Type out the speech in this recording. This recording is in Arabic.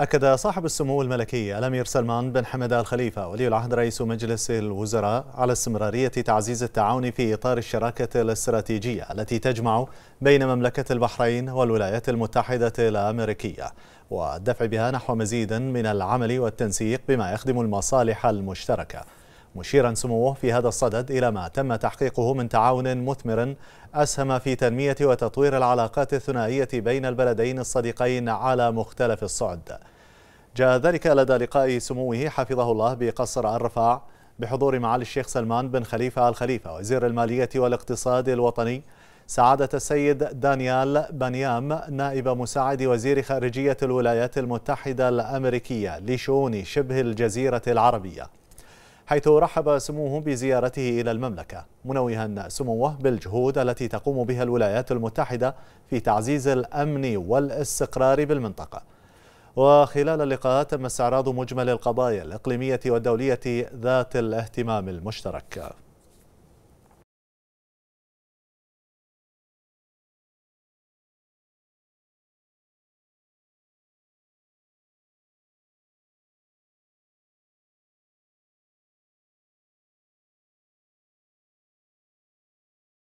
أكد صاحب السمو الملكي الأمير سلمان بن حمد الخليفة ولي العهد رئيس مجلس الوزراء على استمرارية تعزيز التعاون في إطار الشراكة الاستراتيجية التي تجمع بين مملكة البحرين والولايات المتحدة الأمريكية والدفع بها نحو مزيد من العمل والتنسيق بما يخدم المصالح المشتركة مشيرا سموه في هذا الصدد إلى ما تم تحقيقه من تعاون مثمر أسهم في تنمية وتطوير العلاقات الثنائية بين البلدين الصديقين على مختلف الصعد جاء ذلك لدى لقاء سموه حفظه الله بقصر الرفاع بحضور معالي الشيخ سلمان بن خليفة الخليفة وزير المالية والاقتصاد الوطني سعادة السيد دانيال بنيام نائب مساعد وزير خارجية الولايات المتحدة الأمريكية لشؤون شبه الجزيرة العربية حيث رحب سموه بزيارته إلى المملكة منوها سموه بالجهود التي تقوم بها الولايات المتحدة في تعزيز الأمن والاستقرار بالمنطقة وخلال اللقاء تم استعراض مجمل القضايا الإقليمية والدولية ذات الاهتمام المشترك